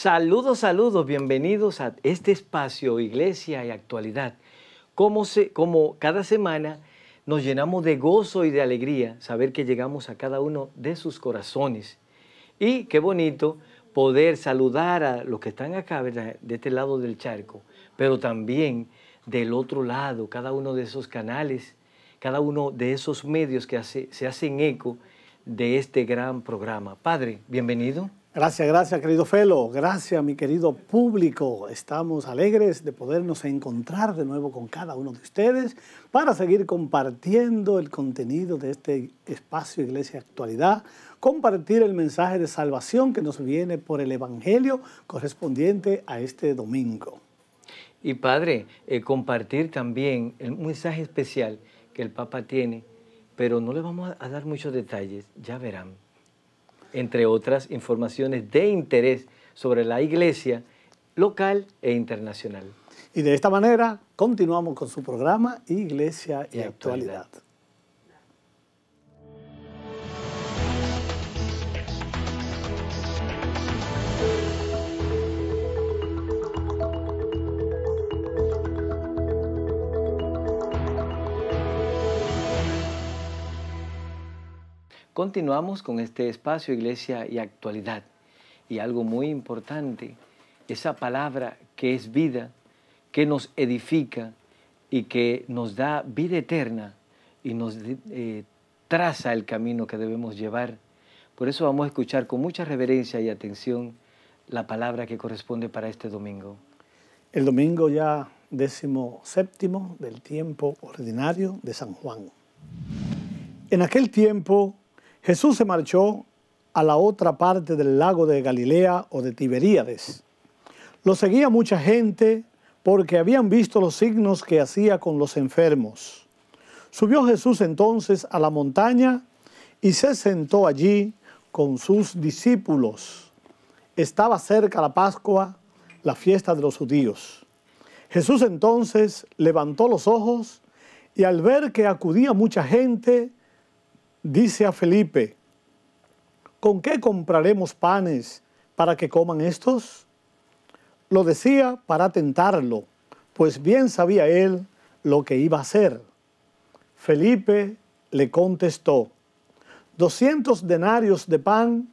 Saludos, saludos, bienvenidos a este espacio Iglesia y Actualidad. Como, se, como cada semana nos llenamos de gozo y de alegría saber que llegamos a cada uno de sus corazones. Y qué bonito poder saludar a los que están acá, De este lado del charco, pero también del otro lado, cada uno de esos canales, cada uno de esos medios que hace, se hacen eco de este gran programa. Padre, bienvenido. Gracias, gracias, querido Felo. Gracias, mi querido público. Estamos alegres de podernos encontrar de nuevo con cada uno de ustedes para seguir compartiendo el contenido de este espacio Iglesia Actualidad, compartir el mensaje de salvación que nos viene por el Evangelio correspondiente a este domingo. Y Padre, eh, compartir también el mensaje especial que el Papa tiene, pero no le vamos a dar muchos detalles, ya verán entre otras informaciones de interés sobre la iglesia local e internacional. Y de esta manera continuamos con su programa Iglesia y, actualidad. Continuamos con este espacio Iglesia y Actualidad. Y algo muy importante, esa palabra que es vida, que nos edifica y que nos da vida eterna y nos eh, traza el camino que debemos llevar. Por eso vamos a escuchar con mucha reverencia y atención la palabra que corresponde para este domingo. El domingo ya décimo séptimo del tiempo ordinario de San Juan. En aquel tiempo Jesús se marchó a la otra parte del lago de Galilea o de Tiberíades. Lo seguía mucha gente porque habían visto los signos que hacía con los enfermos. Subió Jesús entonces a la montaña y se sentó allí con sus discípulos. Estaba cerca la Pascua, la fiesta de los judíos. Jesús entonces levantó los ojos y al ver que acudía mucha gente, dice a Felipe, ¿con qué compraremos panes para que coman estos? Lo decía para tentarlo, pues bien sabía él lo que iba a hacer. Felipe le contestó, 200 denarios de pan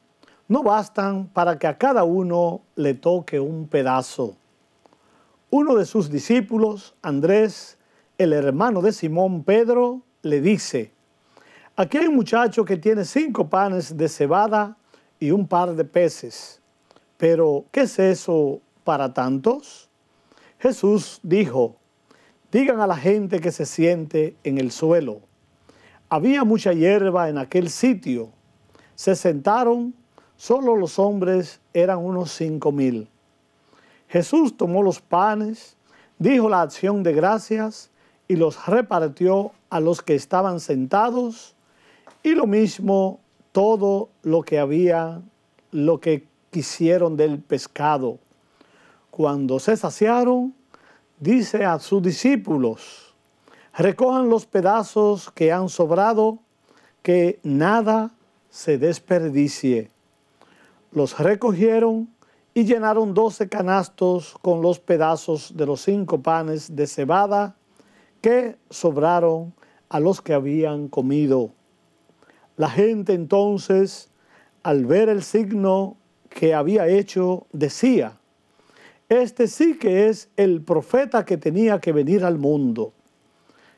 no bastan para que a cada uno le toque un pedazo. Uno de sus discípulos, Andrés, el hermano de Simón Pedro, le dice, Aquí hay un muchacho que tiene cinco panes de cebada y un par de peces. Pero, ¿qué es eso para tantos? Jesús dijo, digan a la gente que se siente en el suelo. Había mucha hierba en aquel sitio. Se sentaron, solo los hombres eran unos cinco mil. Jesús tomó los panes, dijo la acción de gracias y los repartió a los que estaban sentados y lo mismo todo lo que había, lo que quisieron del pescado. Cuando se saciaron, dice a sus discípulos, recojan los pedazos que han sobrado, que nada se desperdicie. Los recogieron y llenaron doce canastos con los pedazos de los cinco panes de cebada que sobraron a los que habían comido. La gente entonces, al ver el signo que había hecho, decía, este sí que es el profeta que tenía que venir al mundo.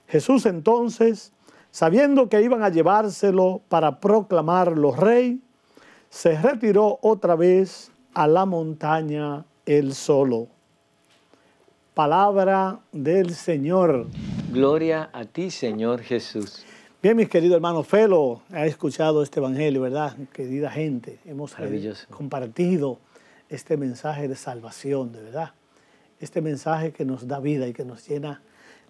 Jesús entonces, sabiendo que iban a llevárselo para proclamarlo rey, se retiró otra vez a la montaña él solo. Palabra del Señor. Gloria a ti, Señor Jesús. Bien, mis queridos hermanos, Felo ha escuchado este evangelio, ¿verdad? Querida gente, hemos compartido este mensaje de salvación, de verdad. Este mensaje que nos da vida y que nos llena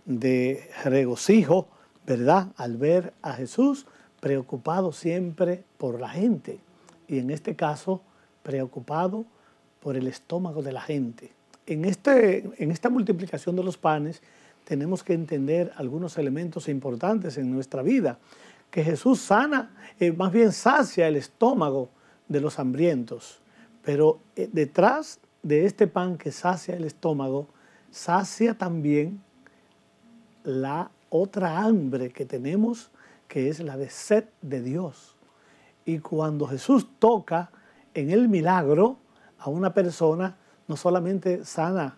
de regocijo, ¿verdad? Al ver a Jesús preocupado siempre por la gente y en este caso preocupado por el estómago de la gente. En, este, en esta multiplicación de los panes, tenemos que entender algunos elementos importantes en nuestra vida, que Jesús sana, eh, más bien sacia el estómago de los hambrientos, pero eh, detrás de este pan que sacia el estómago, sacia también la otra hambre que tenemos, que es la de sed de Dios. Y cuando Jesús toca en el milagro a una persona, no solamente sana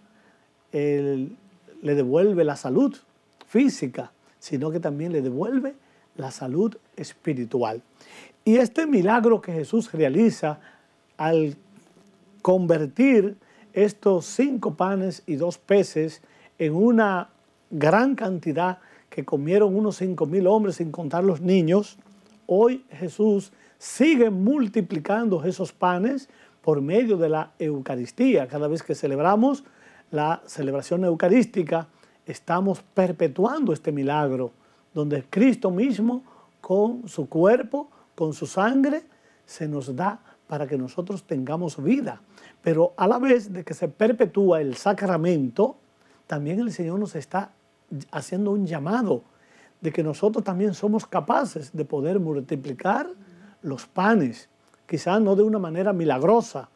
el le devuelve la salud física, sino que también le devuelve la salud espiritual. Y este milagro que Jesús realiza al convertir estos cinco panes y dos peces en una gran cantidad que comieron unos cinco mil hombres sin contar los niños, hoy Jesús sigue multiplicando esos panes por medio de la Eucaristía. Cada vez que celebramos la celebración eucarística, estamos perpetuando este milagro, donde Cristo mismo, con su cuerpo, con su sangre, se nos da para que nosotros tengamos vida. Pero a la vez de que se perpetúa el sacramento, también el Señor nos está haciendo un llamado de que nosotros también somos capaces de poder multiplicar los panes, quizás no de una manera milagrosa,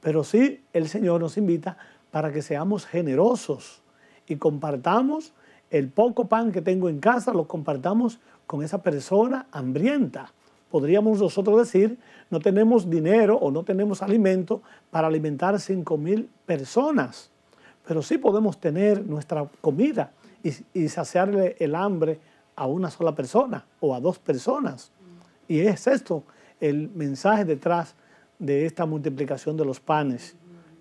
pero sí el Señor nos invita para que seamos generosos y compartamos el poco pan que tengo en casa, lo compartamos con esa persona hambrienta. Podríamos nosotros decir, no tenemos dinero o no tenemos alimento para alimentar 5.000 mil personas, pero sí podemos tener nuestra comida y, y saciarle el hambre a una sola persona o a dos personas. Y es esto el mensaje detrás de esta multiplicación de los panes.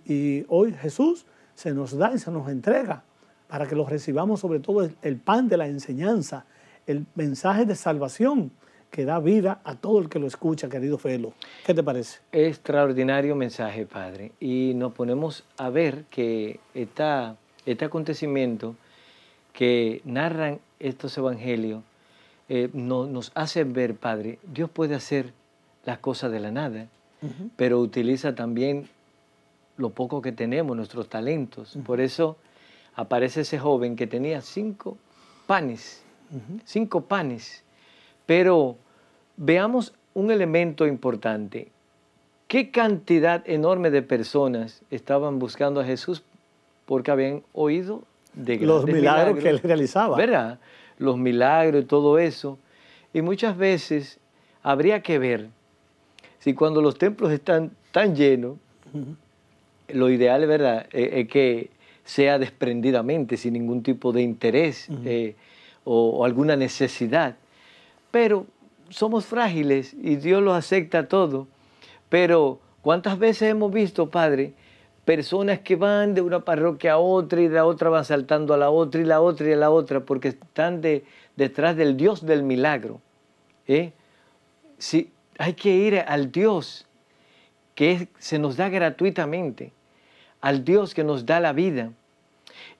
Y hoy Jesús se nos da y se nos entrega para que los recibamos sobre todo el pan de la enseñanza, el mensaje de salvación que da vida a todo el que lo escucha, querido Felo. ¿Qué te parece? Extraordinario mensaje, Padre. Y nos ponemos a ver que este acontecimiento que narran estos evangelios eh, nos hace ver, Padre, Dios puede hacer las cosas de la nada, pero utiliza también lo poco que tenemos, nuestros talentos. Por eso aparece ese joven que tenía cinco panes, cinco panes. Pero veamos un elemento importante. ¿Qué cantidad enorme de personas estaban buscando a Jesús porque habían oído de los milagros, que él realizaba? ¿Verdad? Los milagros y todo eso. Y muchas veces habría que ver si cuando los templos están tan llenos, lo ideal, ¿verdad?, es eh, eh, que sea desprendidamente, sin ningún tipo de interés eh, o, alguna necesidad. Pero somos frágiles y Dios lo acepta todo. Pero ¿cuántas veces hemos visto, Padre, personas que van de una parroquia a otra y de la otra van saltando a la otra y la otra y a la otra porque están detrás del Dios del milagro? hay que ir al Dios que se nos da gratuitamente, al Dios que nos da la vida.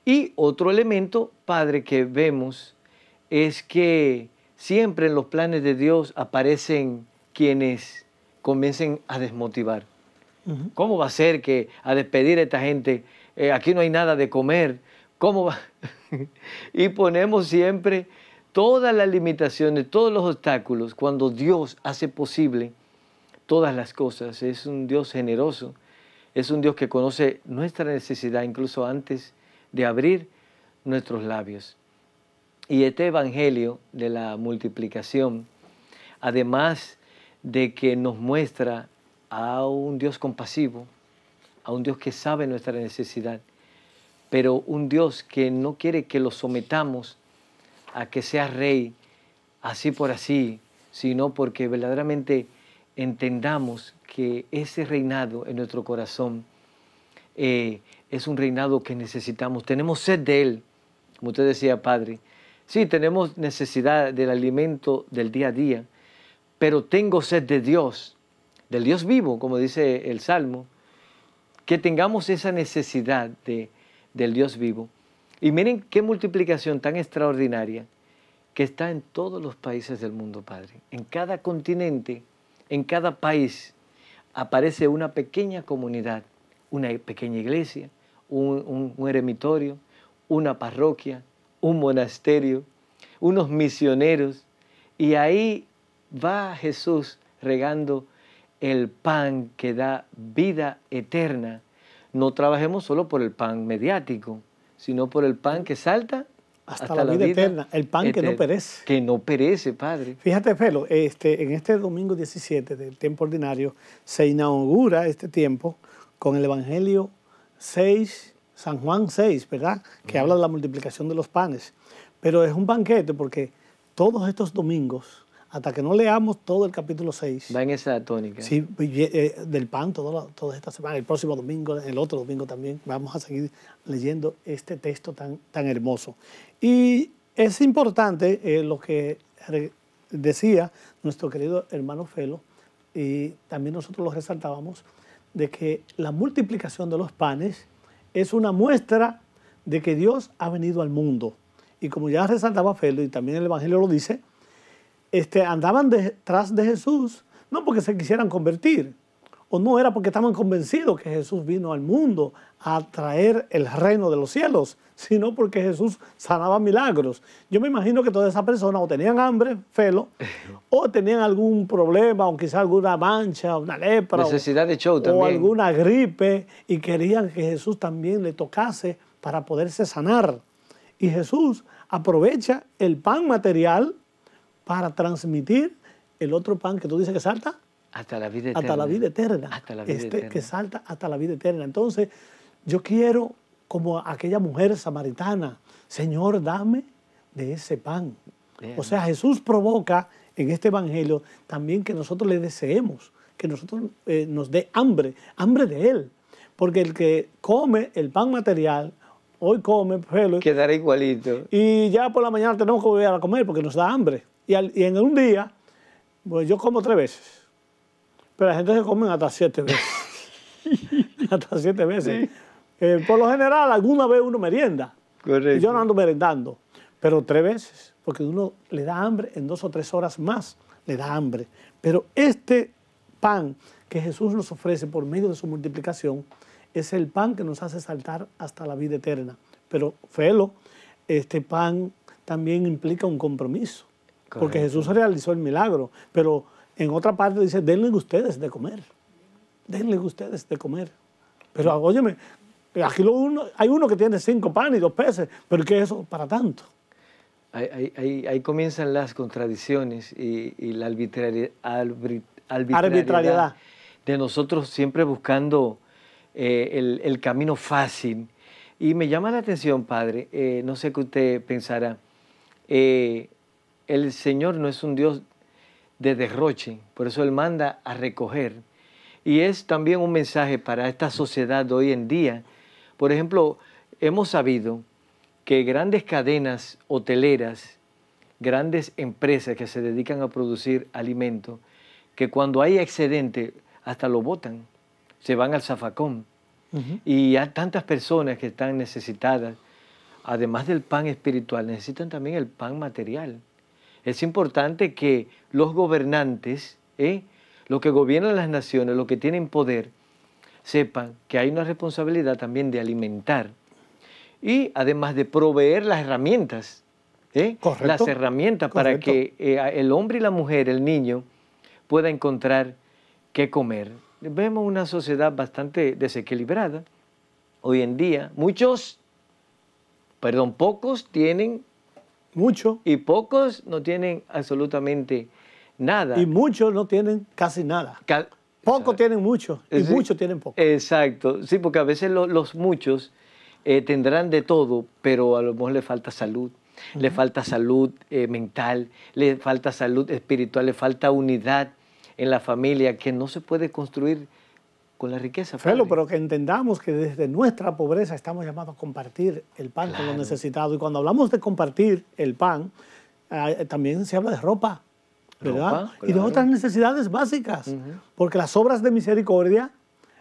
Y otro elemento, Padre, que vemos es que siempre en los planes de Dios aparecen quienes comiencen a desmotivar. ¿Cómo va a ser que a despedir a esta gente, eh, aquí no hay nada de comer? ¿Cómo va? y ponemos siempre todas las limitaciones, todos los obstáculos, cuando Dios hace posible todas las cosas, es un Dios generoso, es un Dios que conoce nuestra necesidad incluso antes de abrir nuestros labios. Y este Evangelio de la multiplicación, además de que nos muestra a un Dios compasivo, a un Dios que sabe nuestra necesidad, pero un Dios que no quiere que lo sometamos a que sea rey así por así, sino porque verdaderamente entendamos que ese reinado en nuestro corazón eh, es un reinado que necesitamos. Tenemos sed de Él, como usted decía, Padre. Sí, tenemos necesidad del alimento del día a día, pero tengo sed de Dios, del Dios vivo, como dice el Salmo, que tengamos esa necesidad del Dios vivo. Y miren qué multiplicación tan extraordinaria que está en todos los países del mundo, Padre. En cada continente en cada país aparece una pequeña comunidad, una pequeña iglesia, un, eremitorio, una parroquia, un monasterio, unos misioneros, y ahí va Jesús regando el pan que da vida eterna. No trabajemos solo por el pan mediático, sino por el pan que salta hasta, la, vida, eterna, el pan que no perece. Que no perece, Padre. Fíjate, Felo, este, en este domingo 17 del tiempo ordinario se inaugura este tiempo con el Evangelio 6, San Juan 6, ¿verdad? Que habla de la multiplicación de los panes. Pero es un banquete porque todos estos domingos hasta que no leamos todo el capítulo 6. Va en esa tónica. Sí, pues, eh, del pan toda, toda esta semana, el próximo domingo, el otro domingo también, vamos a seguir leyendo este texto tan, tan hermoso. Y es importante eh, lo que decía nuestro querido hermano Felo, y también nosotros lo resaltábamos, de que la multiplicación de los panes es una muestra de que Dios ha venido al mundo. Y como ya resaltaba Felo, y también el Evangelio lo dice, este, andaban detrás de Jesús no porque se quisieran convertir, o no era porque estaban convencidos que Jesús vino al mundo a traer el reino de los cielos, sino porque Jesús sanaba milagros. Yo me imagino que todas esas personas o tenían hambre, felo, o tenían algún problema, o quizá alguna mancha, una lepra, Necesidad de show o alguna gripe, y querían que Jesús también le tocase para poderse sanar. Y Jesús aprovecha el pan material para transmitir el otro pan que tú dices que salta. Hasta la vida eterna. Hasta la vida este, eterna. que salta hasta la vida eterna. Entonces, yo quiero, como aquella mujer samaritana, Señor, dame de ese pan. O sea, Jesús provoca en este Evangelio también que nosotros le deseemos, que nosotros eh, nos dé hambre, hambre de Él. Porque el que come el pan material, hoy come, pero... Quedará igualito. Y ya por la mañana tenemos que volver a comer porque nos da hambre. Y, en un día, pues yo como tres veces. Pero la gente se come hasta siete veces. hasta siete veces. Eh, por lo general, alguna vez uno merienda. Y yo no ando merendando, pero tres veces, porque uno le da hambre en dos o tres horas más, le da hambre. Pero este pan que Jesús nos ofrece por medio de su multiplicación es el pan que nos hace saltar hasta la vida eterna. Pero, Felo, este pan también implica un compromiso porque Jesús realizó el milagro. Pero en otra parte dice, denle ustedes de comer, denle ustedes de comer. Pero óyeme, aquí hay uno que tiene cinco panes y dos peces, pero ¿qué es eso para tanto? Ahí, comienzan las contradicciones y, la arbitrariedad, de nosotros siempre buscando eh, el, camino fácil. Y me llama la atención, padre, eh, no sé qué usted pensará, eh, el Señor no es un Dios de derroche, por eso Él manda a recoger. Y es también un mensaje para esta sociedad de hoy en día. Por ejemplo, hemos sabido que grandes cadenas hoteleras, grandes empresas que se dedican a producir alimentos, que cuando hay excedente hasta lo botan, se van al zafacón. Y hay tantas personas que están necesitadas, además del pan espiritual, necesitan también el pan material es importante que los gobernantes, ¿eh? los que gobiernan las naciones, los que tienen poder, sepan que hay una responsabilidad también de alimentar y además de proveer las herramientas, ¿eh? las herramientas para que eh, el hombre y la mujer, el niño, pueda encontrar qué comer. Vemos una sociedad bastante desequilibrada hoy en día. Muchos, perdón, pocos tienen mucho. Y pocos no tienen absolutamente nada. Y muchos no tienen casi nada. Pocos tienen mucho y muchos tienen poco. Exacto, sí, porque a veces los muchos eh, tendrán de todo, pero a lo mejor le falta salud, le falta salud eh, mental, le falta salud espiritual, le falta unidad en la familia que no se puede construir con la riqueza. pero que entendamos que desde nuestra pobreza estamos llamados a compartir el pan con los necesitados. Y cuando hablamos de compartir el pan, ah, eh, también se habla de ropa, ¿verdad? Y de otras necesidades básicas, porque las obras de misericordia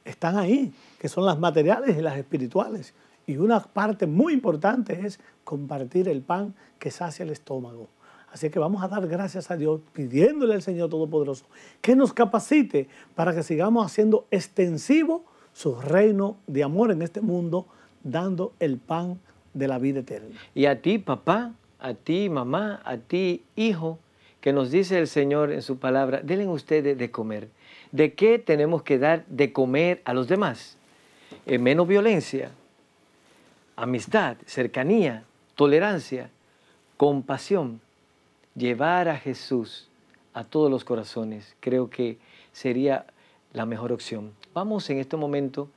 están ahí, que son las materiales y las espirituales. Y una parte muy importante es compartir el pan que sacia el estómago. Así que vamos a dar gracias a Dios pidiéndole al Señor Todopoderoso que nos capacite para que sigamos haciendo extensivo su reino de amor en este mundo, dando el pan de la vida eterna. Y a ti, papá, a ti, mamá, a ti, hijo, que nos dice el Señor en su palabra, denle ustedes de comer. ¿De qué tenemos que dar de comer a los demás? Eh, menos violencia, amistad, cercanía, tolerancia, compasión llevar a Jesús a todos los corazones, creo que sería la mejor opción. Vamos en este momento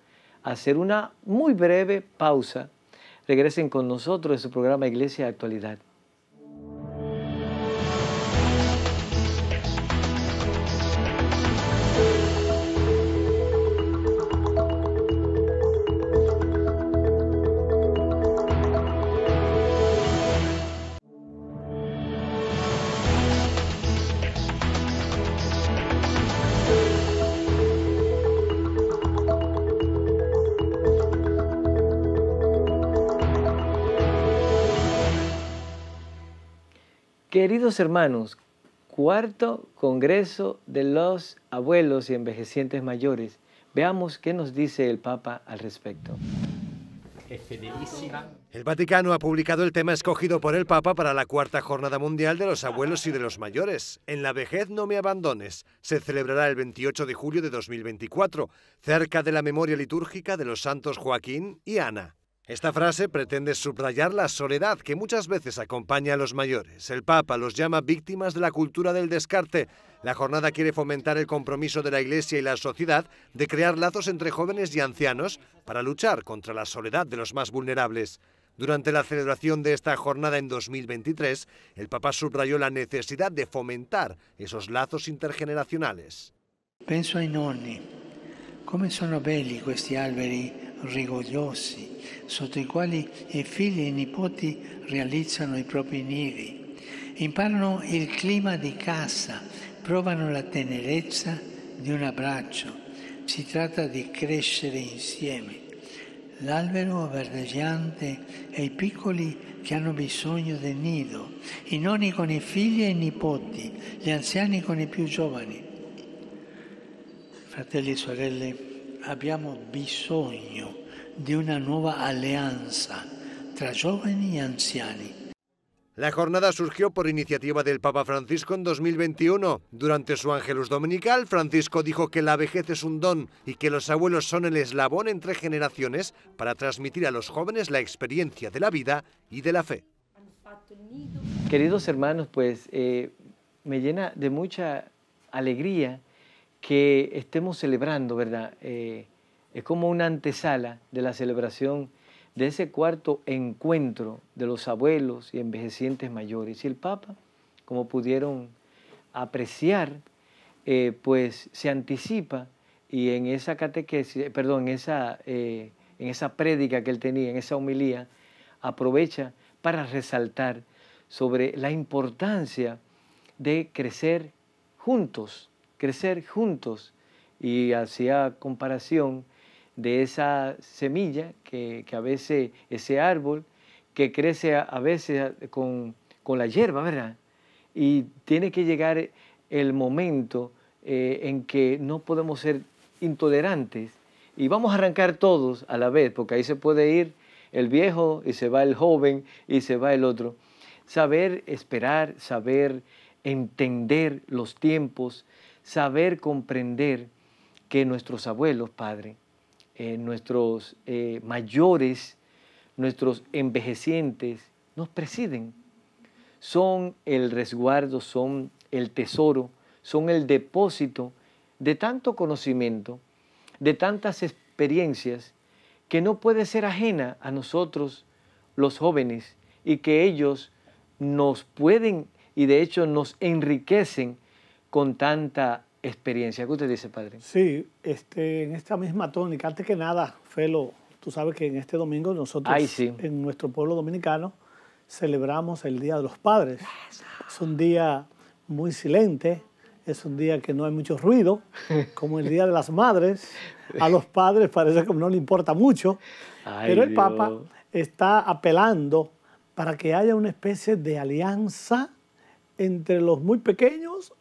a hacer una muy breve pausa. Regresen con nosotros de su programa Iglesia de Actualidad. hermanos, cuarto Congreso de los Abuelos y Envejecientes Mayores. Veamos qué nos dice el Papa al respecto. El Vaticano ha publicado el tema escogido por el Papa para la cuarta jornada mundial de los abuelos y de los mayores. En la vejez no me abandones. Se celebrará el 28 de julio de 2024, cerca de la memoria litúrgica de los santos Joaquín y Ana. Esta frase pretende subrayar la soledad que muchas veces acompaña a los mayores. El Papa los llama víctimas de la cultura del descarte. La jornada quiere fomentar el compromiso de la Iglesia y la sociedad de crear lazos entre jóvenes y ancianos para luchar contra la soledad de los más vulnerables. Durante la celebración de esta jornada en 2023, el Papa subrayó la necesidad de fomentar esos lazos intergeneracionales. son rigogliosi, sotto i quali i figli e i nipoti realizzano i propri nidi. Imparano il clima di casa, provano la tenerezza di un abbraccio. Si tratta di crescere insieme. L'albero verdeggiante e i piccoli che hanno bisogno del nido, i nonni con i figli e i nipoti, gli anziani con i più giovani. Fratelli e sorelle, ...habíamos bisogno de una nueva alianza tra jóvenes y ancianos. La jornada surgió por iniciativa del Papa Francisco en 2021. Durante su Ángelus Dominical, Francisco dijo que la vejez es un don y que los abuelos son el eslabón entre generaciones para transmitir a los jóvenes la experiencia de la vida y de la fe. Queridos hermanos, pues eh, me llena de mucha alegría que estemos celebrando, ¿verdad? Eh, es como una antesala de la celebración de ese cuarto encuentro de los abuelos y envejecientes mayores. Y el Papa, como pudieron apreciar, eh, pues se anticipa y en esa catequesis, eh, perdón, en esa, en esa prédica que él tenía, en esa homilía, aprovecha para resaltar sobre la importancia de crecer juntos crecer juntos y hacía comparación de esa semilla que, a veces, ese árbol que crece a, veces con, la hierba, ¿verdad? Y tiene que llegar el momento eh, en que no podemos ser intolerantes y vamos a arrancar todos a la vez, porque ahí se puede ir el viejo y se va el joven y se va el otro. Saber esperar, saber entender los tiempos, saber comprender que nuestros abuelos, Padre, eh, nuestros eh, mayores, nuestros envejecientes, nos presiden. Son el resguardo, son el tesoro, son el depósito de tanto conocimiento, de tantas experiencias, que no puede ser ajena a nosotros los jóvenes y que ellos nos pueden y de hecho nos enriquecen con tanta experiencia. ¿Qué usted dice, padre? Sí, este, en esta misma tónica, antes que nada, Felo, tú sabes que en este domingo nosotros, en nuestro pueblo dominicano, celebramos el Día de los Padres. Es un día muy silente, es un día que no hay mucho ruido, como el Día de las Madres. A los padres parece que no le importa mucho, pero el Papa está apelando para que haya una especie de alianza entre los muy pequeños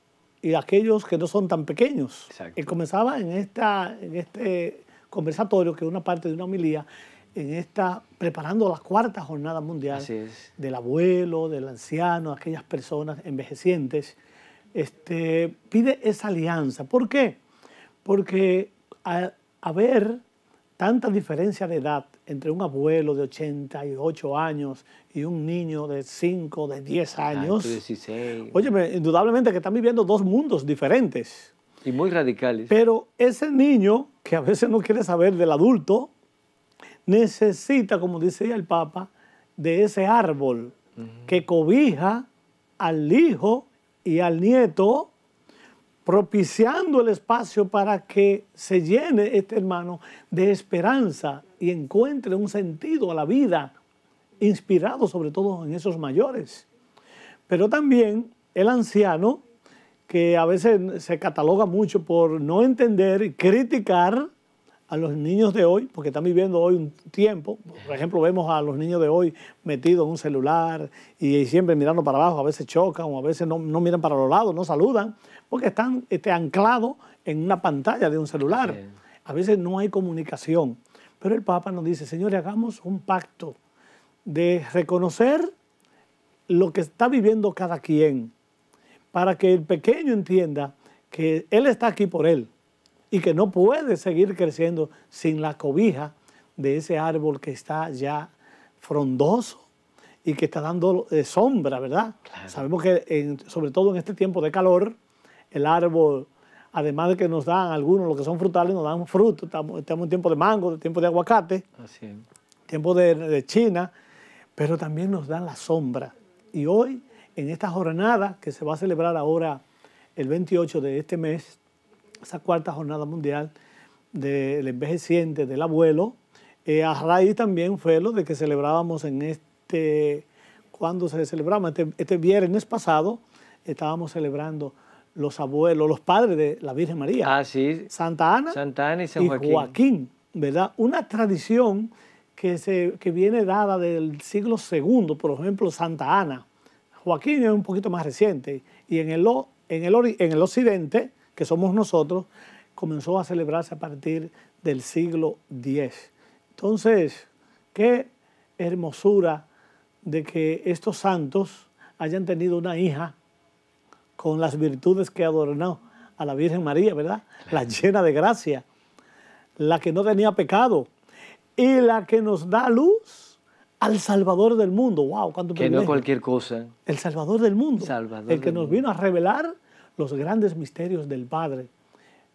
y aquellos que no son tan pequeños. Exacto. Y comenzaba en, esta, en este conversatorio, que es una parte de una homilía, en esta, preparando la cuarta jornada mundial del abuelo, del anciano, aquellas personas envejecientes, este, pide esa alianza. ¿Por qué? Porque a ver tanta diferencia de edad entre un abuelo de 88 años y un niño de 5, de 10 años. Ah, 16. indudablemente que están viviendo dos mundos diferentes. Y muy radicales. Pero ese niño, que a veces no quiere saber del adulto, necesita, como decía el Papa, de ese árbol que cobija al hijo y al nieto propiciando el espacio para que se llene este hermano de esperanza y encuentre un sentido a la vida, inspirado sobre todo en esos mayores. Pero también el anciano, que a veces se cataloga mucho por no entender y criticar a los niños de hoy, porque están viviendo hoy un tiempo, por ejemplo, vemos a los niños de hoy metidos en un celular y siempre mirando para abajo, a veces chocan o a veces no, miran para los lados, no saludan, porque están este, anclados en una pantalla de un celular. A veces no hay comunicación. Pero el Papa nos dice, señores, hagamos un pacto de reconocer lo que está viviendo cada quien, para que el pequeño entienda que él está aquí por él y que no puede seguir creciendo sin la cobija de ese árbol que está ya frondoso y que está dando eh, sombra, ¿verdad? Sabemos que sobre todo en este tiempo de calor, el árbol, además de que nos dan algunos, lo que son frutales, nos dan fruto, Estamos, en tiempo de mango, en tiempo de aguacate, Así tiempo de, China, pero también nos dan la sombra. Y hoy, en esta jornada que se va a celebrar ahora el 28 de este mes, esa cuarta jornada mundial del envejeciente, del abuelo, eh, a raíz también fue lo de que celebrábamos en este, cuando se celebraba, este, este viernes pasado, estábamos celebrando los abuelos, los padres de la Virgen María. Ah, Santa Ana, Santa Ana y, San Joaquín. ¿verdad? Una tradición que, se, viene dada del siglo II, por ejemplo, Santa Ana. Joaquín es un poquito más reciente y en el, en el, en el occidente, que somos nosotros, comenzó a celebrarse a partir del siglo X. Entonces, qué hermosura de que estos santos hayan tenido una hija con las virtudes que adornó a la Virgen María, ¿verdad? La llena de gracia, la que no tenía pecado y la que nos da luz al Salvador del mundo. ¡Wow! ¿cuánto que no no cualquier cosa. El Salvador del mundo. el que nos vino a revelar los grandes misterios del Padre.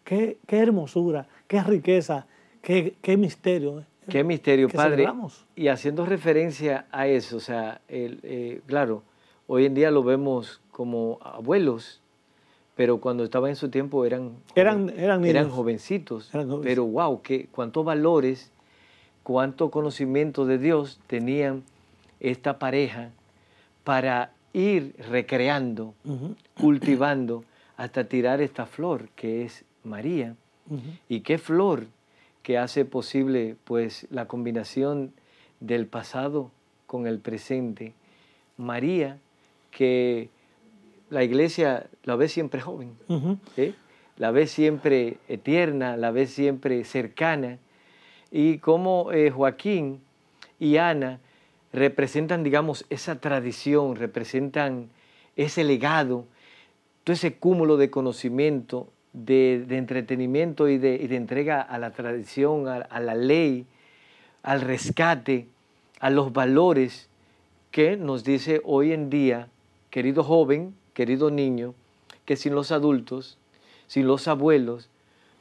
Qué, hermosura, qué riqueza, qué, qué misterio. ¿eh? Qué misterio, Padre. Y haciendo referencia a eso, o sea, eh, claro, hoy en día lo vemos como abuelos, pero cuando estaba en su tiempo eran, eran, eran, jovencitos. pero wow, que, cuántos valores, cuánto conocimiento de Dios tenían esta pareja para ir recreando, cultivando, hasta tirar esta flor que es María. Y qué flor que hace posible pues la combinación del pasado con el presente. María que la iglesia la ve siempre joven, la ve siempre eterna, eh, la ve siempre cercana, y como eh, Joaquín y Ana representan, digamos, esa tradición, representan ese legado, todo ese cúmulo de conocimiento, de, entretenimiento y de, entrega a la tradición, a la ley, al rescate, a los valores que nos dice hoy en día, querido joven, querido niño, que sin los adultos, sin los abuelos,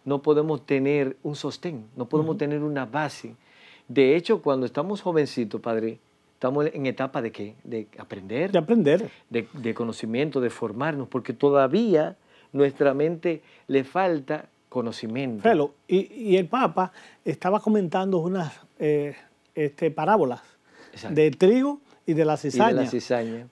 no podemos tener un sostén, no podemos tener una base. De hecho, cuando estamos jovencitos, padre, estamos en etapa de qué? De aprender. De aprender. De, conocimiento, de formarnos, porque todavía nuestra mente le falta conocimiento. Pero, y, el Papa estaba comentando unas eh, este, parábolas de trigo y de la cizaña.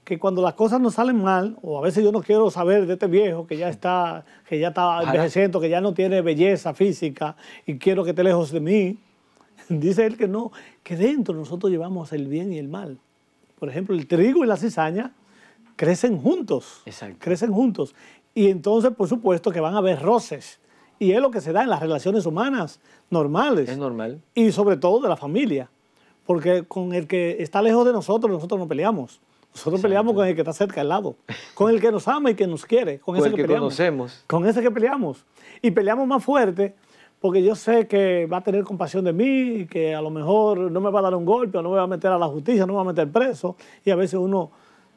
Que cuando las cosas no salen mal, o a veces yo no quiero saber de este viejo que ya está, que ya está envejeciendo, que ya no tiene belleza física y quiero que esté lejos de mí, dice él que no, que dentro nosotros llevamos el bien y el mal. Por ejemplo, el trigo y la cizaña crecen juntos. Exacto. Crecen juntos. Y entonces, por supuesto, que van a haber roces. Y es lo que se da en las relaciones humanas normales. Es normal. Y sobre todo de la familia. Porque con el que está lejos de nosotros, nosotros no peleamos. Nosotros peleamos con el que está cerca al lado, con el que nos ama y que nos quiere, con, ese el que, conocemos. Con ese que peleamos. Y peleamos más fuerte porque yo sé que va a tener compasión de mí, que a lo mejor no me va a dar un golpe, o no me va a meter a la justicia, no me va a meter preso. Y a veces uno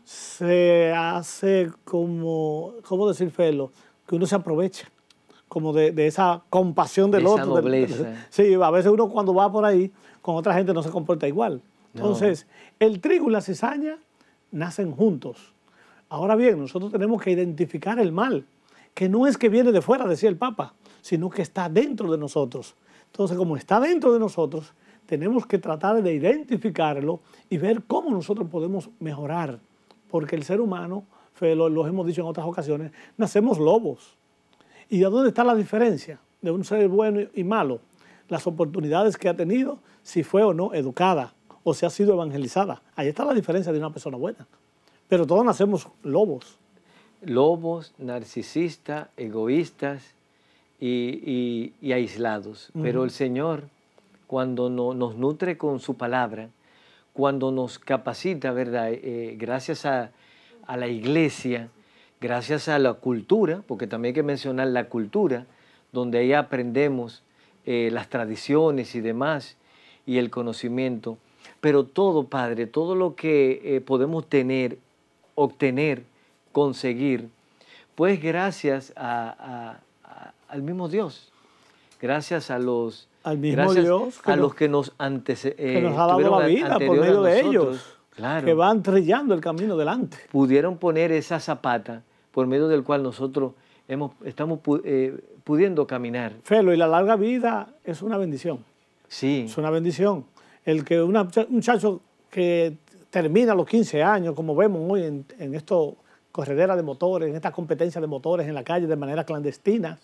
se hace como, ¿cómo decir, Felo? Que uno se aprovecha como de, esa compasión del otro. Esa sí, a veces uno cuando va por ahí con otra gente no se comporta igual. Entonces, el trigo y la cizaña nacen juntos. Ahora bien, nosotros tenemos que identificar el mal, que no es que viene de fuera, decía el Papa, sino que está dentro de nosotros. Entonces, como está dentro de nosotros, tenemos que tratar de identificarlo y ver cómo nosotros podemos mejorar, porque el ser humano, lo, lo hemos dicho en otras ocasiones, nacemos lobos. ¿Y a dónde está la diferencia de un ser bueno y malo? Las oportunidades que ha tenido si fue o no educada o si ha sido evangelizada. Ahí está la diferencia de una persona buena. Pero todos nacemos lobos. Lobos, narcisistas, egoístas y, aislados. Pero el Señor, cuando nos nutre con su palabra, cuando nos capacita, ¿verdad? Eh, eh, gracias a, la iglesia, gracias a la cultura, porque también hay que mencionar la cultura, donde ahí aprendemos eh, las tradiciones y demás, y el conocimiento. Pero todo, Padre, todo lo que eh, podemos tener, obtener, conseguir, pues gracias al mismo Dios, gracias a los, que a los que nos, antes eh, que nos ha dado la vida por medio de ellos, claro, que van trillando el camino delante. Pudieron poner esa zapata por medio del cual nosotros hemos, estamos eh, pudiendo caminar. Felo, y la larga vida es una bendición. Es una bendición. El que un muchacho que termina los 15 años, como vemos hoy en, en estos de motores, en esta competencia de motores en la calle de manera clandestina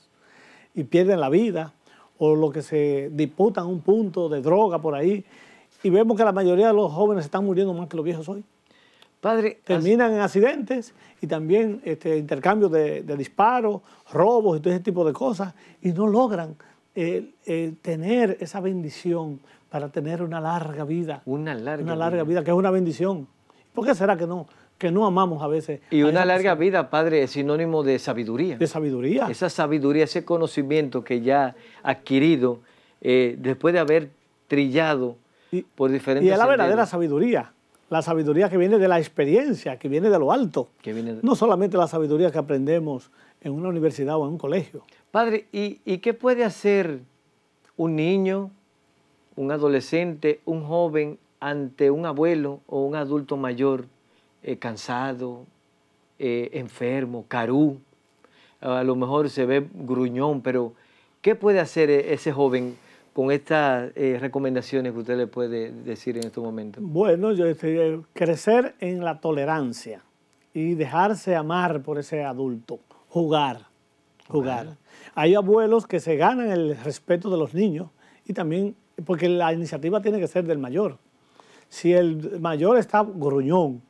y pierden la vida, o lo que se disputan un punto de droga por ahí, y vemos que la mayoría de los jóvenes están muriendo más que los viejos hoy. Padre, terminan en accidentes y también este, intercambios de disparos, robos y todo ese tipo de cosas, y no logran tener esa bendición para tener una larga vida. Una larga, una larga vida. que es una bendición. ¿Por qué será que no? Que no amamos a veces. Y una larga vida, Padre, es sinónimo de sabiduría. De sabiduría. Esa sabiduría, ese conocimiento que ya ha adquirido eh, después de haber trillado y, por diferentes. Y es la verdadera sabiduría la sabiduría que viene de la experiencia, que viene de lo alto. Que viene No solamente la sabiduría que aprendemos en una universidad o en un colegio. Padre, ¿y, qué puede hacer un niño, un adolescente, un joven ante un abuelo o un adulto mayor eh, cansado, eh, enfermo, carú? A lo mejor se ve gruñón, pero ¿qué puede hacer eh, ese joven? con estas recomendaciones que usted le puede decir en estos momentos? Bueno, yo, estoy crecer en la tolerancia y dejarse amar por ese adulto jugar, jugar. Hay abuelos que se ganan el respeto de los niños y también porque la iniciativa tiene que ser del mayor. Si el mayor está gruñón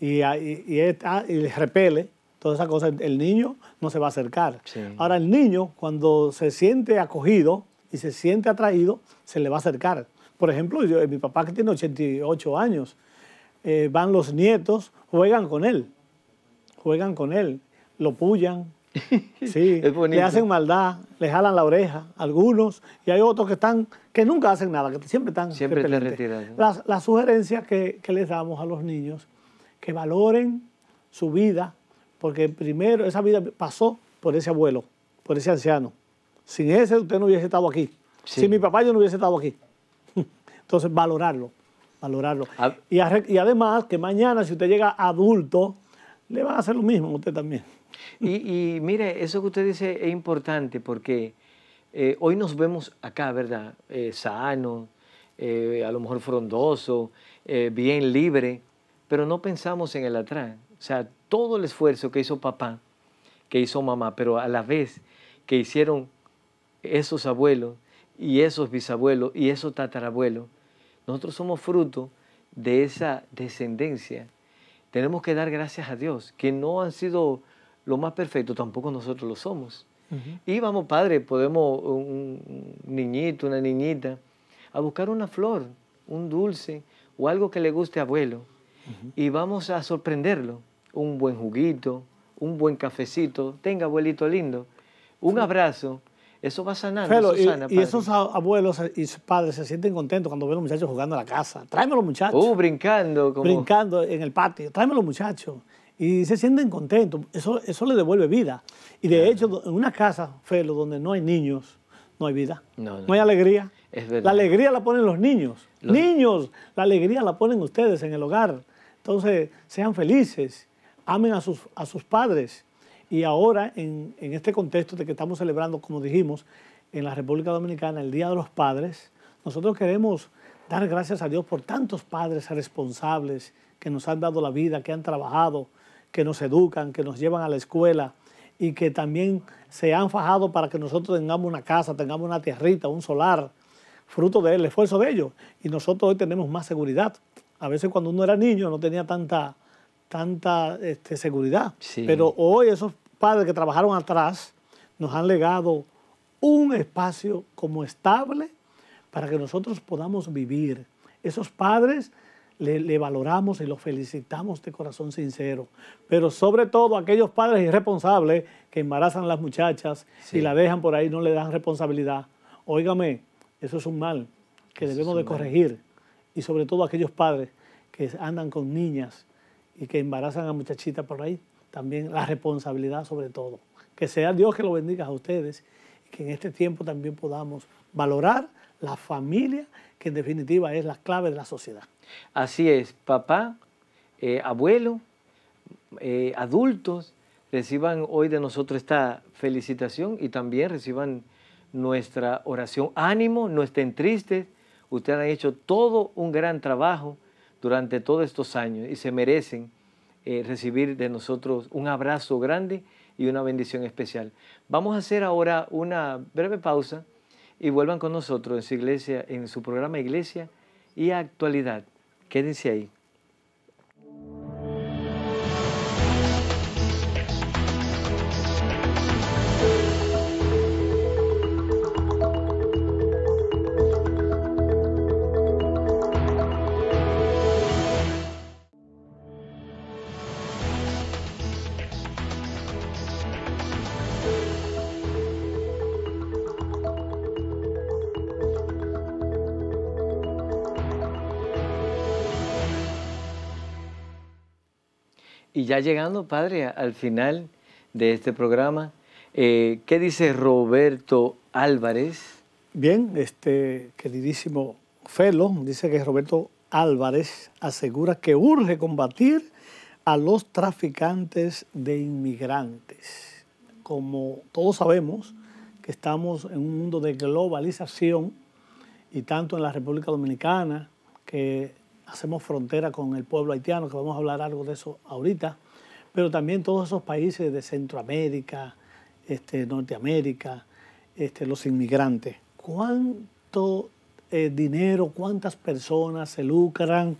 y, y, y, les ah, repele, toda esa cosa, el niño no se va a acercar. Ahora, el niño, cuando se siente acogido y se siente atraído, se le va a acercar. Por ejemplo, yo, mi papá que tiene 88 años, eh, van los nietos, juegan con él, juegan con él lo pullan, le hacen maldad, le jalan la oreja, algunos, y hay otros que están, que nunca hacen nada, que siempre están siempre te retiran, Las, sugerencias que, les damos a los niños, que valoren su vida, porque primero esa vida pasó por ese abuelo, por ese anciano. Sin ese usted no hubiese estado aquí. Sin mi papá yo no hubiese estado aquí. Entonces, valorarlo, valorarlo. Y, y además que mañana si usted llega adulto, le van a hacer lo mismo a usted también. Y, mire, eso que usted dice es importante porque eh, hoy nos vemos acá, ¿verdad? Eh, sano, eh, a lo mejor frondoso, bien libre, pero no pensamos en el atrás. O sea, todo el esfuerzo que hizo papá, que hizo mamá, pero a la vez que hicieron esos abuelos y esos bisabuelos y esos tatarabuelos, nosotros somos fruto de esa descendencia. Tenemos que dar gracias a Dios, que no han sido lo más perfecto, tampoco nosotros lo somos. Y vamos, padre, podemos un niñito, una niñita, a buscar una flor, un dulce o algo que le guste a abuelo. Y vamos a sorprenderlo. Un buen juguito, un buen cafecito. Tenga, abuelito lindo. Un abrazo. Eso va a sanar. y, esos abuelos y sus padres se sienten contentos cuando ven a los muchachos jugando a la casa. Tráeme los muchachos. Uh, brincando. Brincando en el patio. Tráeme los muchachos y se sienten contentos. Eso, eso le devuelve vida. Y de hecho, en una casa, Felo, donde no hay niños, no hay vida. No, hay alegría. la alegría la ponen los niños. Niños, la alegría la ponen ustedes en el hogar. Entonces, sean felices, amen a sus, a sus padres. Y ahora, en, en este contexto de que estamos celebrando, como dijimos, en la República Dominicana, el Día de los Padres, nosotros queremos dar gracias a Dios por tantos padres responsables que nos han dado la vida, que han trabajado, que nos educan, que nos llevan a la escuela y que también se han fajado para que nosotros tengamos una casa, tengamos una tierrita, un solar, fruto del esfuerzo de ellos. Y nosotros hoy tenemos más seguridad. A veces cuando uno era niño no tenía tanta, tanta este, seguridad. Pero hoy esos padres que trabajaron atrás nos han legado un espacio como estable para que nosotros podamos vivir. Esos padres le, valoramos y lo felicitamos de corazón sincero. Pero sobre todo aquellos padres irresponsables que embarazan a las muchachas y la dejan por ahí, no le dan responsabilidad. Óigame, eso es un mal que debemos de corregir. Y sobre todo aquellos padres que andan con niñas y que embarazan a muchachitas por ahí, también la responsabilidad sobre todo. Que sea Dios que lo bendiga a ustedes y que en este tiempo también podamos valorar la familia, que en definitiva es la clave de la sociedad. Así es, papá, eh, abuelo, eh, adultos, reciban hoy de nosotros esta felicitación y también reciban nuestra oración. Ánimo, no estén tristes. Ustedes han hecho todo un gran trabajo durante todos estos años y se merecen eh, recibir de nosotros un abrazo grande y una bendición especial. Vamos a hacer ahora una breve pausa y vuelvan con nosotros en su iglesia, en su programa Iglesia y Actualidad. Quédense ahí. ya llegando, padre, al final de este programa, eh, ¿qué dice Roberto Álvarez? Bien, este queridísimo Felo dice que Roberto Álvarez asegura que urge combatir a los traficantes de inmigrantes. Como todos sabemos que estamos en un mundo de globalización y tanto en la República Dominicana que hacemos frontera con el pueblo haitiano, que vamos a hablar algo de eso ahorita, pero también todos esos países de Centroamérica, este, Norteamérica, este, los inmigrantes. ¿Cuánto eh, dinero, cuántas personas se lucran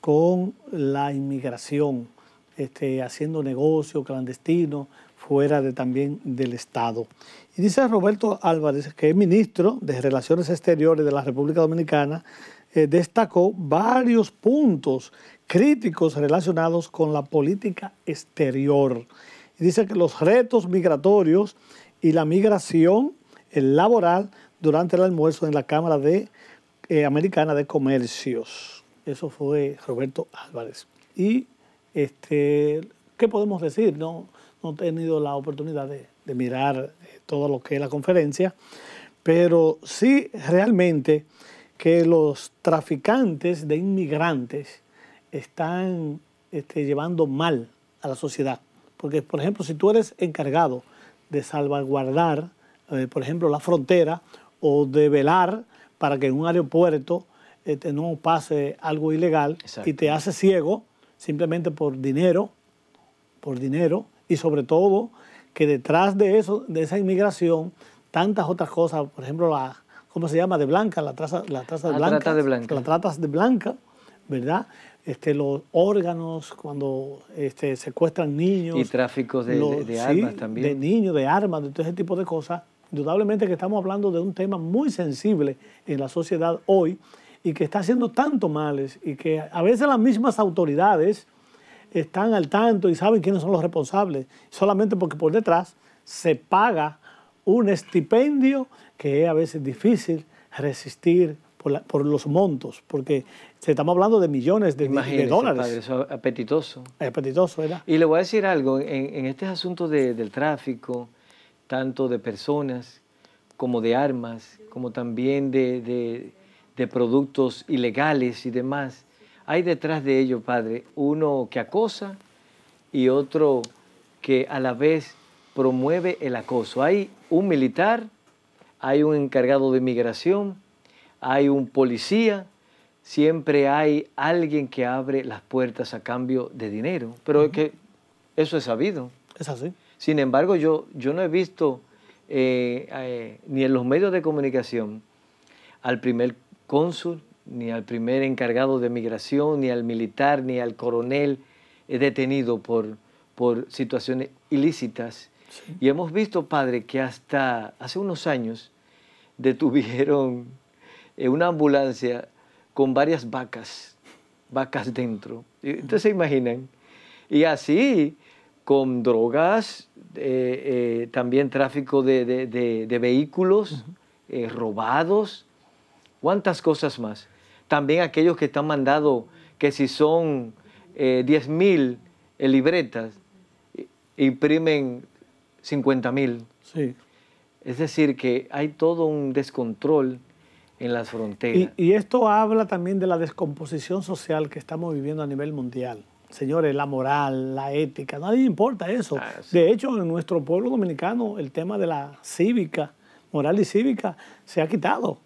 con la inmigración, este, haciendo negocio clandestino fuera de, también del Estado? Y dice Roberto Álvarez, que es ministro de Relaciones Exteriores de la República Dominicana, eh, destacó varios puntos críticos relacionados con la política exterior. Dice que los retos migratorios y la migración laboral durante el almuerzo en la Cámara de, eh, Americana de Comercios. Eso fue Roberto Álvarez. Y este, ¿qué podemos decir? No, no he tenido la oportunidad de, de mirar eh, todo lo que es la conferencia, pero sí realmente que los traficantes de inmigrantes están este, llevando mal a la sociedad. Porque, por ejemplo, si tú eres encargado de salvaguardar, eh, por ejemplo, la frontera o de velar para que en un aeropuerto este, no pase algo ilegal y te hace ciego simplemente por dinero, por dinero y sobre todo que detrás de eso, de esa inmigración, tantas otras cosas, por ejemplo, la, ¿cómo se llama? De blanca, la traza, la traza la trata de blanca. La trata de blanca, ¿verdad? Este, los órganos, cuando este, secuestran niños. Y tráfico de, de, armas también. De niños, de armas, de todo ese tipo de cosas. Indudablemente que estamos hablando de un tema muy sensible en la sociedad hoy y que está haciendo tanto males y que a veces las mismas autoridades están al tanto y saben quiénes son los responsables, solamente porque por detrás se paga un estipendio que es a veces difícil resistir por, los montos, porque estamos hablando de millones de, de dólares. es apetitoso. Es apetitoso, ¿verdad? Y le voy a decir algo, en, este asunto del tráfico, tanto de personas como de armas, como también de, de productos ilegales y demás, hay detrás de ello, Padre, uno que acosa y otro que a la vez promueve el acoso. Hay un militar, hay un encargado de migración, hay un policía, siempre hay alguien que abre las puertas a cambio de dinero. Pero es que eso es sabido. Es así. Sin embargo, yo, yo no he visto eh, eh, ni en los medios de comunicación al primer cónsul, ni al primer encargado de migración, ni al militar, ni al coronel eh, detenido por, por situaciones ilícitas y hemos visto, Padre, que hasta hace unos años detuvieron eh, una ambulancia con varias vacas, vacas dentro. ¿Ustedes se imaginan. Y así, con drogas, eh, eh, también tráfico de, vehículos robados, cuántas cosas más. También aquellos que están mandado que si son 10.000 libretas, imprimen 50.000. Sí. Es decir, que hay todo un descontrol en las fronteras. Y, esto habla también de la descomposición social que estamos viviendo a nivel mundial. Señores, la moral, la ética, nadie importa eso. Ah, de hecho, en nuestro pueblo dominicano el tema de la cívica, moral y cívica, se ha quitado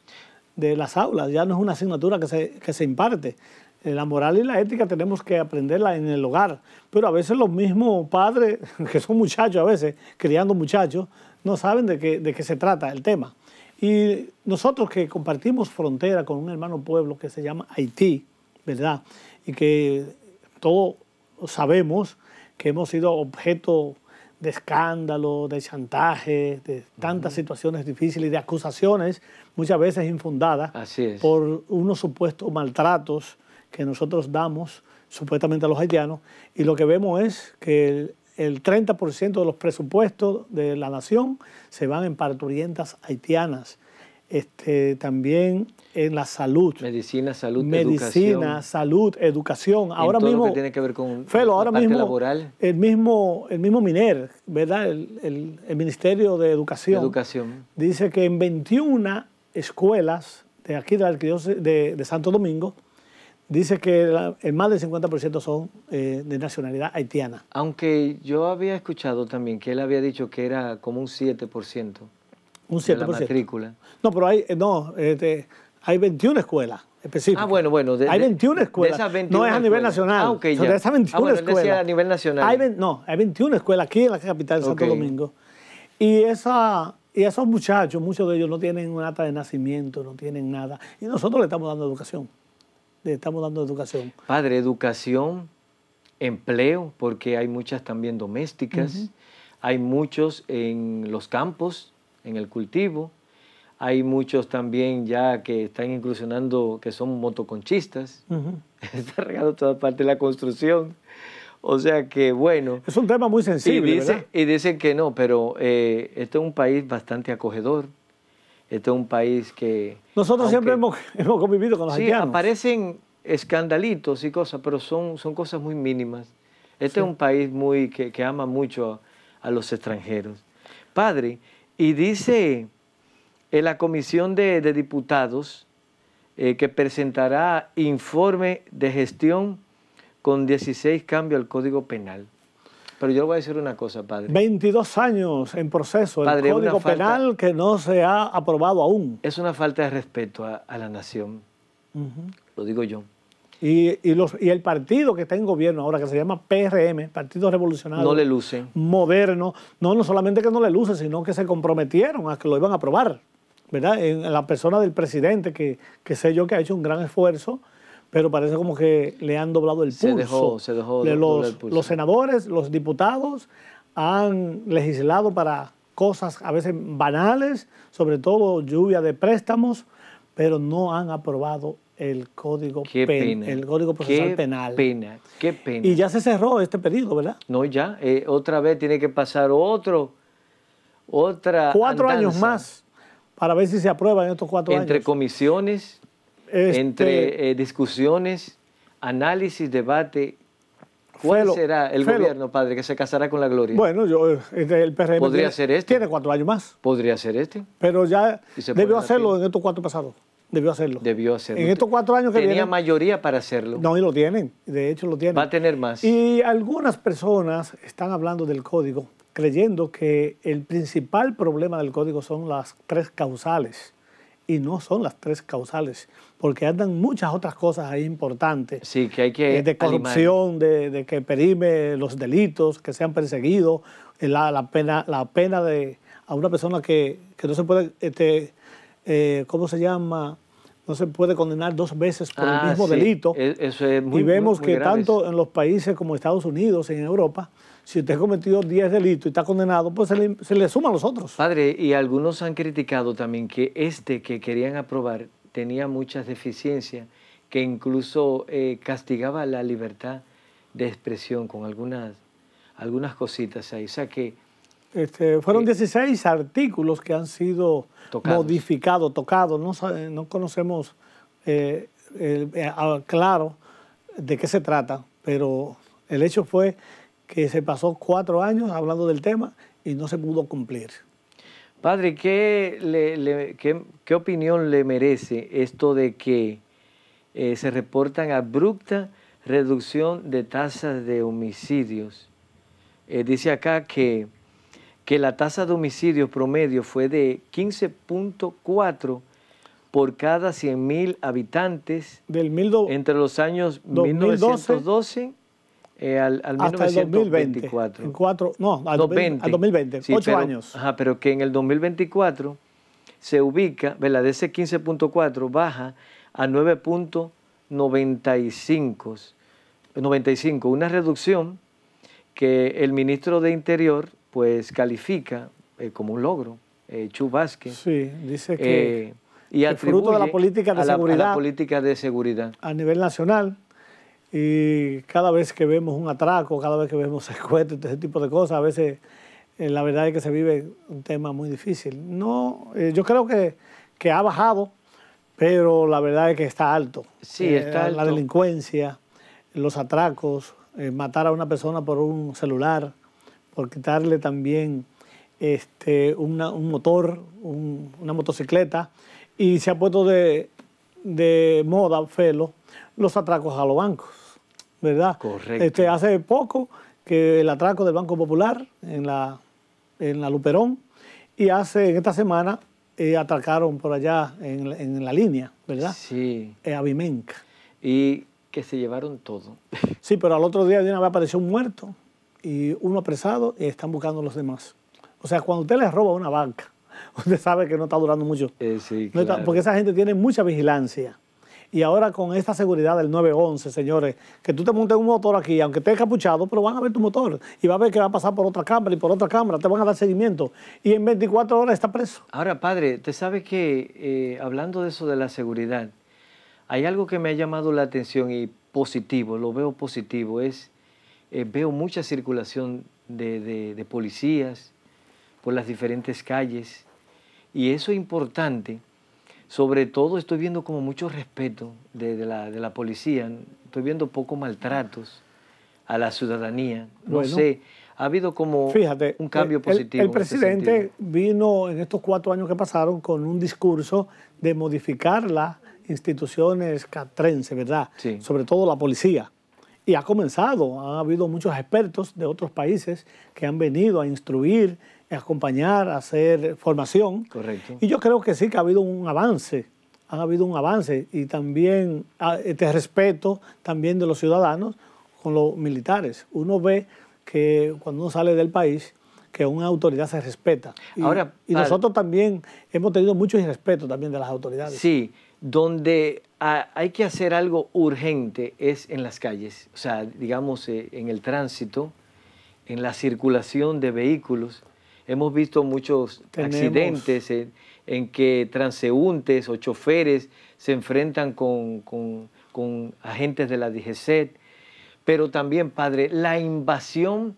de las aulas, ya no es una asignatura que que se imparte. Eh, la moral y la ética tenemos que aprenderla en el hogar, pero a veces los mismos padres, que son muchachos a veces, criando muchachos, no saben de qué, de qué se trata el tema. Y nosotros que compartimos frontera con un hermano pueblo que se llama Haití, ¿verdad? Y que todos sabemos que hemos sido objeto de escándalo, de chantajes, de tantas situaciones difíciles, de acusaciones muchas veces infundadas por unos supuestos maltratos que nosotros damos supuestamente a los haitianos y lo que vemos es que el, 30% de los presupuestos de la nación se van en parturientas haitianas. Este, también en la salud. Medicina, salud, Medicina, salud, educación. Ahora todo mismo. Lo que tiene que ver con Felo, ahora mismo, laboral. El mismo, el mismo MINER, ¿verdad? El, Ministerio de educación, educación, Dice que en 21 escuelas de aquí de Santo Domingo Dice que el más del 50% son eh, de nacionalidad haitiana. Aunque yo había escuchado también que él había dicho que era como un 7%. Un 7%. De la matrícula. No, pero hay, eh, no, este, hay 21 escuelas específicas. Ah, bueno, bueno. hay 21 escuelas. no es a nivel nacional. Ah, ok, ya. De esas 21 ah, a nivel nacional. no, hay 21 escuelas aquí en la capital de Santo Domingo. Y esa, y esos muchachos, muchos de ellos no tienen un acta de nacimiento, no tienen nada. Y nosotros le estamos dando educación le estamos dando educación? Padre, educación, empleo, porque hay muchas también domésticas, hay muchos en los campos, en el cultivo, hay muchos también ya que están inclusionando que son motoconchistas, está regado toda parte de la construcción. O sea que, bueno. Es un tema muy sensible. Y, y dicen que no, pero eh, este es un país bastante acogedor. Este es un país que... Nosotros siempre hemos, hemos, convivido con los sí, aparecen escandalitos y cosas, pero son, son cosas muy mínimas. Este es un país muy, que, ama mucho a, los extranjeros. Padre, y dice en la comisión de, diputados eh, que presentará informe de gestión con 16 cambios al Código Penal. Pero yo le voy a decir una cosa, padre. 22 años en proceso, el Código Penal que no se ha aprobado aún. Es una falta de respeto a, la nación, lo digo yo. Y, los, y, el partido que está en gobierno ahora, que se llama PRM, Partido Revolucionario. No le luce. Moderno. No, no solamente que no le luce, sino que se comprometieron a que lo iban a aprobar. ¿Verdad? En la persona del presidente, que, que sé yo que ha hecho un gran esfuerzo pero parece como que le han doblado el pulso. Se dejó, se dejó de los, el pulso. Los senadores, los diputados han legislado para cosas a veces banales, sobre todo lluvia de préstamos, pero no han aprobado el código, qué El código procesal qué penal. Pena, qué pena. Y ya se cerró este pedido, ¿verdad? No, ya. Eh, otra vez tiene que pasar otro, otra. Cuatro años más para ver si se aprueba en estos cuatro años. Entre comisiones, este, entre eh, discusiones, análisis, debate, ¿Cuál será el gobierno, padre, que se casará con la gloria? Bueno, yo, este, el PRM ¿Podría tiene, ser este? tiene cuatro años más. ¿Podría ser este? Pero ya debió hacerlo en estos cuatro pasados. Debió hacerlo. Debió hacerlo. En estos cuatro años que Tenía mayoría para hacerlo. No, y lo tienen. De hecho, lo tienen. Va a tener más. Y algunas personas están hablando del código, creyendo que el principal problema del código son las tres causales. Y no son las tres causales porque andan muchas otras cosas ahí importantes. Sí, que hay que... Eh, de corrupción, de, que perime los delitos, que sean perseguidos, eh, la, la, pena, la pena de a una persona que, no se puede, este, eh, ¿cómo se llama? No se puede condenar dos veces por el ah, mismo delito. E, eso es muy, y vemos que tanto en los países como Estados Unidos, y en Europa, si usted ha cometido 10 delitos y está condenado, pues se le, se le, suman los otros. Padre, y algunos han criticado también que este que querían aprobar tenía muchas deficiencias, que incluso eh, castigaba la libertad de expresión con algunas, algunas cositas ahí. Este, fueron 16 eh, artículos que han sido modificados, tocados. No, conocemos eh, claro de qué se trata, pero el hecho fue que se pasó cuatro años hablando del tema y no se pudo cumplir. Padre, ¿qué, opinión le merece esto de que eh, se reportan abrupta reducción de tasas de homicidios? Eh, dice acá que, que la tasa de homicidios promedio fue de 15.4 por cada 100.000 habitantes mil entre los años 2012, 1912 eh, al, Hasta El 2020, en no, al 2020, 2020 años. Ajá, pero que en el 2024 se ubica, ¿verdad? De ese 15.4 baja a 9.95, 95, una reducción que el ministro de Interior pues califica eh, como un logro, eh, Sí, dice eh, que... y atribuye fruto de la política de seguridad. A la política de seguridad. A nivel nacional y cada vez que vemos un atraco, cada vez que vemos todo ese tipo de cosas, a veces eh, la verdad es que se vive un tema muy difícil. No, eh, yo creo que, ha bajado, pero la verdad es que está alto. Sí, eh, está alto. La delincuencia, los atracos, matar a una persona por un celular, por quitarle también este, un motor, una motocicleta, y se ha puesto de, de moda, Felo, los atracos a los bancos. ¿verdad? Correcto. Este, hace poco que el atraco del Banco Popular en la, en la Luperón y hace, en esta semana eh, atracaron por allá en, la línea, ¿verdad? Sí. En eh, Avimenca. Y que se llevaron todo. Sí, pero al otro día de una vez apareció un muerto y uno apresado y están buscando a los demás. O sea, cuando usted les roba una banca, usted sabe que no está durando mucho. Eh, sí, porque esa gente tiene mucha vigilancia. Y ahora con esta seguridad del 911, señores, que tú te montes un motor aquí, aunque esté capuchado, pero van a ver tu motor y va a ver que va a pasar por otra cámara y por otra cámara, te van a dar seguimiento y en 24 horas está preso. Ahora, padre, te sabe que eh, hablando de eso de la seguridad, hay algo que me ha llamado la atención y positivo, lo veo positivo, es eh, veo mucha circulación de, de policías por las diferentes calles y eso es importante sobre todo estoy viendo como mucho respeto de, la, policía, estoy viendo poco maltratos a la ciudadanía. No sé, ha habido como un cambio positivo. El, presidente vino en estos cuatro años que pasaron con un discurso de modificar las instituciones catrense, ¿verdad? Sobre todo la policía. Y ha comenzado, ha habido muchos expertos de otros países que han venido a instruir acompañar, hacer formación. Correcto. Y yo creo que sí que ha habido un avance, ha habido un avance y también ah, este respeto también de los ciudadanos con los militares. Uno ve que cuando uno sale del país, que una autoridad se respeta. Y, nosotros también hemos tenido mucho irrespeto también de las autoridades. Sí, donde hay que hacer algo urgente es en las calles, o sea, digamos, eh, en el tránsito, en la circulación de vehículos hemos visto muchos accidentes en, que transeúntes o choferes se enfrentan con, agentes de la DGCET. Pero también, padre, la invasión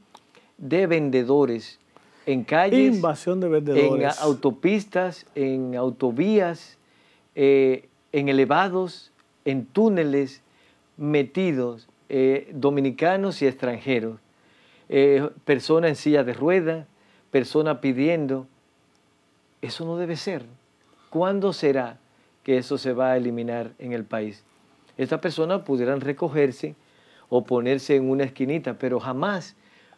de vendedores en calles, invasión de vendedores. en autopistas, en autovías, eh, en elevados, en túneles metidos, eh, dominicanos y extranjeros, eh, personas en silla de ruedas, persona pidiendo, eso no debe ser. ¿Cuándo será que eso se va a eliminar en el país? Estas personas pudieran recogerse o ponerse en una esquinita, pero jamás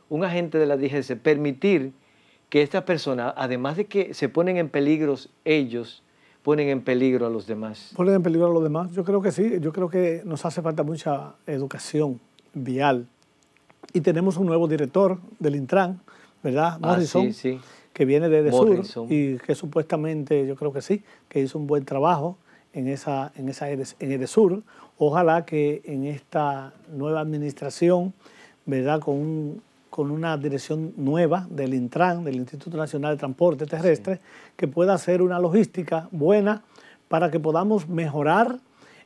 un agente de la DGS permitir que estas personas, además de que se ponen en peligro ellos, ponen en peligro a los demás. Ponen en peligro a los demás. Yo creo que sí, yo creo que nos hace falta mucha educación vial. Y tenemos un nuevo director del Intran, ¿verdad? Ah, Morrison, sí, que viene de, Edesur y que supuestamente, yo creo que sí, que hizo un buen trabajo en esa en esa en Edesur. Ojalá que en esta nueva administración, ¿verdad? Con una dirección nueva del Intran, del Instituto Nacional de Transporte Terrestre, que pueda hacer una logística buena para que podamos mejorar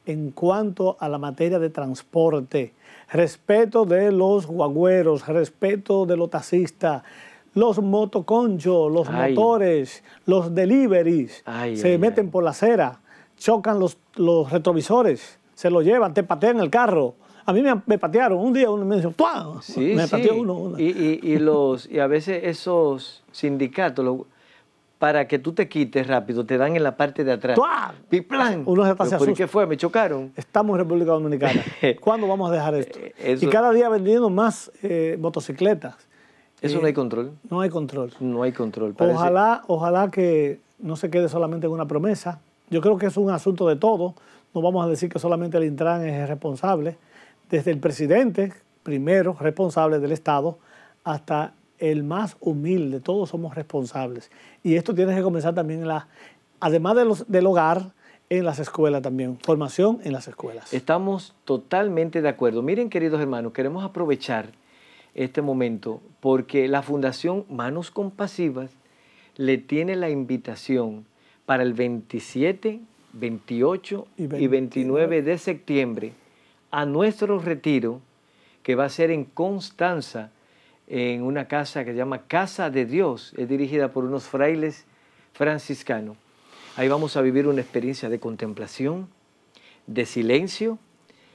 en cuanto a la materia de transporte respeto de los guagüeros, respeto de los taxistas, los motoconchos, los motores, los deliveries, se meten por la acera, chocan los, los retrovisores, se lo llevan, te patean el carro. A mí me, patearon un día, uno me dijo, me pateó uno. Y, y, los, y a veces esos sindicatos, para que tú te quites rápido, te dan en la parte de atrás. Ah, ¡Piplan! Uno se, ¿Por qué fue? Me chocaron. Estamos en República Dominicana. ¿Cuándo vamos a dejar esto? Eh, y cada día vendiendo más eh, motocicletas. Eso eh, no hay control. No hay control. No hay control. Ojalá, ojalá que no se quede solamente en una promesa. Yo creo que es un asunto de todo. No vamos a decir que solamente el Intran es responsable. Desde el presidente, primero responsable del Estado, hasta el más humilde, todos somos responsables. Y esto tiene que comenzar también, en la, además de los, del hogar, en las escuelas también, formación en las escuelas. Estamos totalmente de acuerdo. Miren, queridos hermanos, queremos aprovechar este momento porque la Fundación Manos Compasivas le tiene la invitación para el 27, 28 y 29 de septiembre a nuestro retiro que va a ser en Constanza, en una casa que se llama Casa de Dios, es dirigida por unos frailes franciscanos. Ahí vamos a vivir una experiencia de contemplación, de silencio,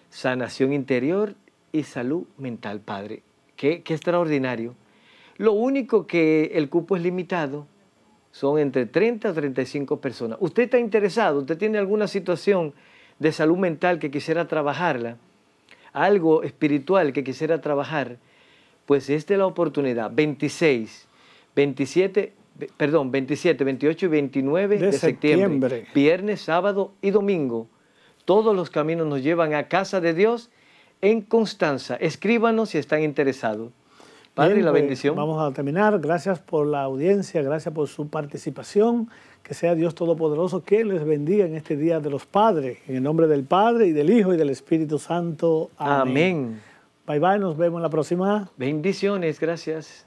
sanación interior y salud mental, Padre. Qué, extraordinario. Lo único que el cupo es limitado son entre 30 a 35 personas. Usted está interesado, usted tiene alguna situación de salud mental que quisiera trabajarla, algo espiritual que quisiera trabajar, pues esta es la oportunidad. 26, 27, perdón, 27, 28 y 29 de, septiembre. viernes, sábado y domingo. Todos los caminos nos llevan a casa de Dios en Constanza. Escríbanos si están interesados. Padre, la pues, bendición. vamos a terminar. Gracias por la audiencia, gracias por su participación. Que sea Dios Todopoderoso que les bendiga en este Día de los Padres. En el nombre del Padre y del Hijo y del Espíritu Santo. Amén. Bye bye, nos vemos la próxima. Bendiciones, gracias.